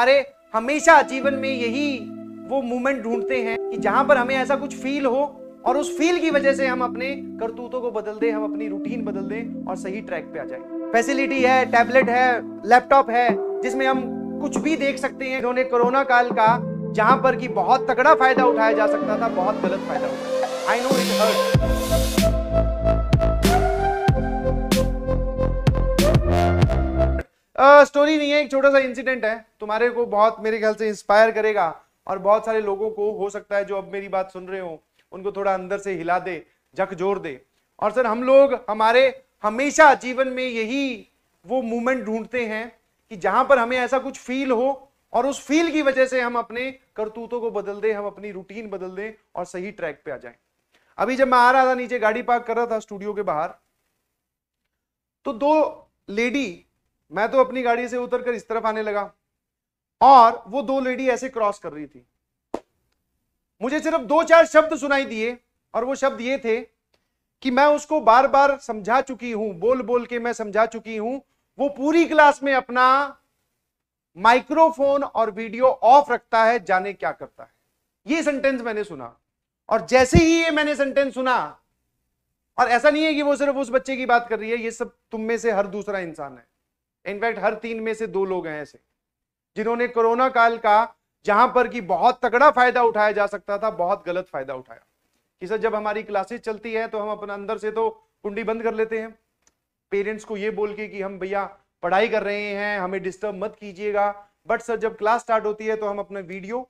हमारे हमेशा जीवन में यही वो मूवमेंट ढूंढते हैं कि जहां पर हमें ऐसा कुछ फील हो और उस फील की वजह से हम अपने करतूतों को बदल दें हम अपनी रूटीन बदल दें और सही ट्रैक पे आ जाए फैसिलिटी है टैबलेट है लैपटॉप है जिसमें हम कुछ भी देख सकते हैं इन्होंने कोरोना काल का जहां पर कि बहुत तगड़ा फायदा उठाया जा सकता था बहुत गलत फायदा उठाया I know it hurt story नहीं है एक छोटा सा इंसिडेंट है तुम्हारे को बहुत मेरे ख्याल से इंस्पायर करेगा और बहुत सारे लोगों को हो सकता है जो अब मेरी बात सुन रहे हो उनको थोड़ा अंदर से हिला दे झकझोर दे और सर हम लोग हमारे हमेशा जीवन में यही वो मूवमेंट ढूंढते हैं कि जहां पर हमें ऐसा कुछ फील हो और उस फील की वजह से हम अपने करतूतों को बदल दें हम अपनी रूटीन बदल दें और सही ट्रैक पे आ जाएं अभी जब मैं आ रहा था नीचे गाड़ी पार्क कर रहा था स्टूडियो के बाहर तो दो लेडी मैं तो अपनी गाड़ी से उतर कर इस तरफ आने लगा और वो दो लेडी ऐसे क्रॉस कर रही थी मुझे सिर्फ दो चार शब्द सुनाई दिए और वो शब्द ये थे कि मैं उसको बार बार समझा चुकी हूं बोल बोल के मैं समझा चुकी हूं वो पूरी क्लास में अपना माइक्रोफोन और वीडियो ऑफ रखता है जाने क्या करता है ये सेंटेंस मैंने सुना और जैसे ही ये मैंने सेंटेंस सुना और ऐसा नहीं है कि वो सिर्फ उस बच्चे की बात कर रही है ये सब तुम में से हर दूसरा इंसान है इनफैक्ट हर तीन में से दो लोग हैं ऐसे जिन्होंने कोरोना काल का जहां पर कि बहुत तगड़ा फायदा उठाया जा सकता था बहुत गलत फायदा उठाया कि सर जब हमारी क्लासेस चलती है तो हम अपना अंदर से तो कुंडी बंद कर लेते हैं पेरेंट्स को ये बोल के कि हम भैया पढ़ाई कर रहे हैं हमें डिस्टर्ब मत कीजिएगा बट सर जब क्लास स्टार्ट होती है तो हम अपने वीडियो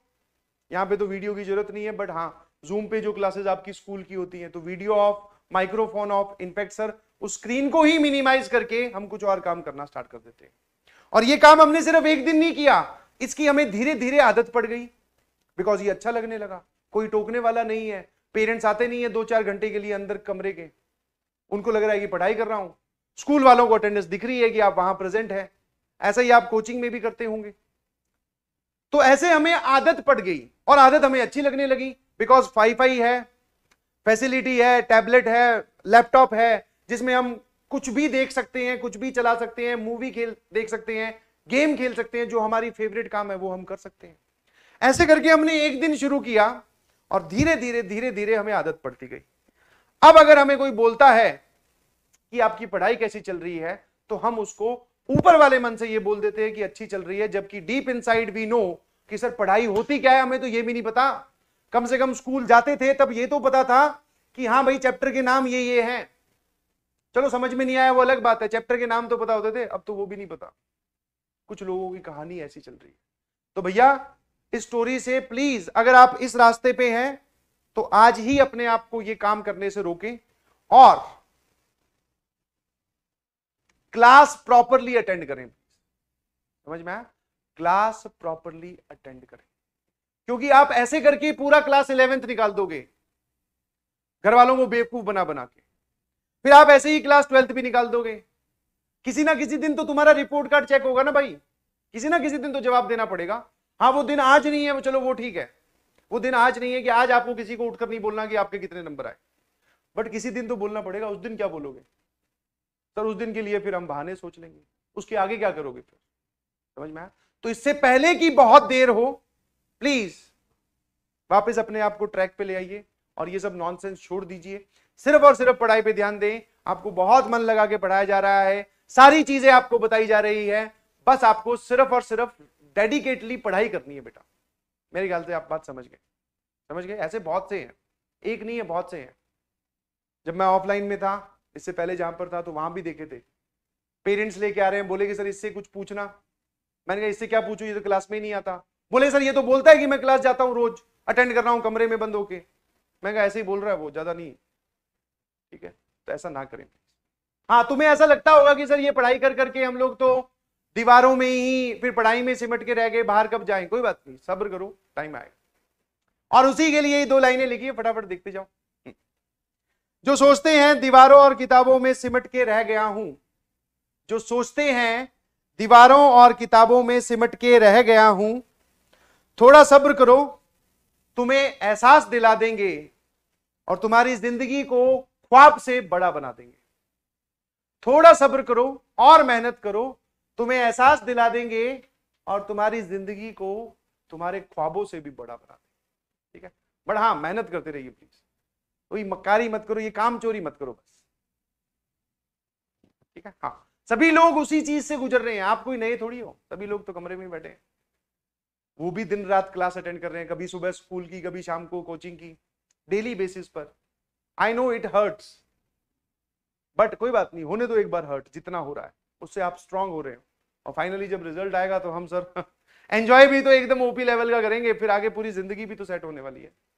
यहाँ पे तो वीडियो की जरूरत नहीं है बट हाँ जूम पे जो क्लासेज आपकी स्कूल की होती है तो video off microphone off in fact sir उस स्क्रीन को ही मिनिमाइज करके हम कुछ और काम करना स्टार्ट कर देते हैं और ये काम हमने सिर्फ एक दिन नहीं किया इसकी हमें धीरे धीरे आदत पड़ गई बिकॉज ये अच्छा लगने लगा कोई टोकने वाला नहीं है पेरेंट्स आते नहीं है दो चार घंटे के लिए अंदर कमरे के उनको लग रहा है कि पढ़ाई कर रहा हूं स्कूल वालों को अटेंडेंस दिख रही है कि आप वहां प्रेजेंट है ऐसा ही आप कोचिंग में भी करते होंगे तो ऐसे हमें आदत पड़ गई और आदत हमें अच्छी लगने लगी बिकॉज फाई है फैसिलिटी है टैबलेट है लैपटॉप है जिसमें हम कुछ भी देख सकते हैं कुछ भी चला सकते हैं मूवी खेल देख सकते हैं गेम खेल सकते हैं जो हमारी फेवरेट काम है वो हम कर सकते हैं ऐसे करके हमने एक दिन शुरू किया और धीरे धीरे धीरे धीरे हमें आदत पड़ती गई अब अगर हमें कोई बोलता है कि आपकी पढ़ाई कैसी चल रही है तो हम उसको ऊपर वाले मन से ये बोल देते हैं कि अच्छी चल रही है जबकि डीप इनसाइड वी नो कि सर पढ़ाई होती क्या है हमें तो ये भी नहीं पता कम से कम स्कूल जाते थे तब ये तो पता था कि हाँ भाई चैप्टर के नाम ये ये हैं चलो समझ में नहीं आया वो अलग बात है चैप्टर के नाम तो पता होते थे अब तो वो भी नहीं पता कुछ लोगों की कहानी ऐसी चल रही है तो भैया इस स्टोरी से प्लीज अगर आप इस रास्ते पे हैं तो आज ही अपने आप को ये काम करने से रोकें और क्लास प्रॉपरली अटेंड करें समझ में आया क्लास प्रॉपरली अटेंड करें क्योंकि आप ऐसे करके पूरा क्लास इलेवेंथ निकाल दोगे घर वालों को बेवकूफ बना बना के फिर आप ऐसे ही क्लास ट्वेल्थ भी निकाल दोगे किसी ना किसी दिन तो तुम्हारा रिपोर्ट कार्ड चेक होगा ना भाई किसी ना किसी दिन तो जवाब देना पड़ेगा हाँ वो दिन आज नहीं है वो चलो वो ठीक है वो दिन आज नहीं है कि आज आपको किसी को उठकर नहीं बोलना कि आपके कितने नंबर आए बट किसी दिन तो बोलना पड़ेगा उस दिन क्या बोलोगे सर उस दिन के लिए फिर हम बहाने सोच लेंगे उसके आगे क्या करोगे फिर समझ में आया तो इससे पहले की बहुत देर हो प्लीज वापस अपने आप को ट्रैक पे ले आइए और ये सब नॉनसेंस छोड़ दीजिए सिर्फ और सिर्फ पढ़ाई पे ध्यान दें आपको बहुत मन लगा के पढ़ाया जा रहा है सारी चीजें आपको बताई जा रही है बस आपको सिर्फ और सिर्फ डेडिकेटली पढ़ाई करनी है बेटा मेरे ख्याल से आप बात समझ गए समझ गए ऐसे बहुत से हैं एक नहीं है बहुत से हैं जब मैं ऑफलाइन में था इससे पहले जहां पर था तो वहां भी देखे थे पेरेंट्स लेके आ रहे हैं बोले कि सर इससे कुछ पूछना मैंने कहा इससे क्या पूछू ये तो क्लास में ही नहीं आता बोले सर ये तो बोलता है कि मैं क्लास जाता हूँ रोज अटेंड कर रहा हूँ कमरे में बंद होके मैं ऐसे ही बोल रहा है वो ज्यादा नहीं ठीक है तो ऐसा ना करें हाँ तुम्हें ऐसा लगता होगा कि सर ये पढ़ाई कर करके हम लोग तो दीवारों में ही फिर पढ़ाई में सिमट के रह गए बाहर कब जाए कोई बात नहीं सब्र करो टाइम आएगा और उसी के लिए ही दो लाइनें लिखी है फटाफट देखते जाओ हम्म। जो सोचते हैं दीवारों और किताबों में सिमट के रह गया हूं जो सोचते हैं दीवारों और किताबों में सिमट के रह गया हूं थोड़ा सब्र करो तुम्हें एहसास दिला देंगे और तुम्हारी जिंदगी को ख्वाब से बड़ा बना देंगे थोड़ा सब्र करो और मेहनत करो तुम्हें एहसास दिला देंगे और तुम्हारी जिंदगी को तुम्हारे ख्वाबों से भी बड़ा बना देंगे ठीक है बट हाँ मेहनत करते रहिए प्लीज कोई मक्कारी मत करो ये काम चोरी मत करो बस ठीक है हाँ सभी लोग उसी चीज से गुजर रहे हैं आप कोई नए थोड़ी हो सभी लोग तो कमरे में बैठे हैं वो भी दिन रात क्लास अटेंड कर रहे हैं कभी सुबह स्कूल की कभी शाम को कोचिंग की डेली बेसिस पर I know it hurts but कोई बात नहीं होने दो एक बार हर्ट जितना हो रहा है उससे आप स्ट्रांग हो रहे हो और फाइनली जब रिजल्ट आएगा तो हम सर एंजॉय भी तो एकदम ओपी लेवल का करेंगे फिर आगे पूरी जिंदगी भी तो सेट होने वाली है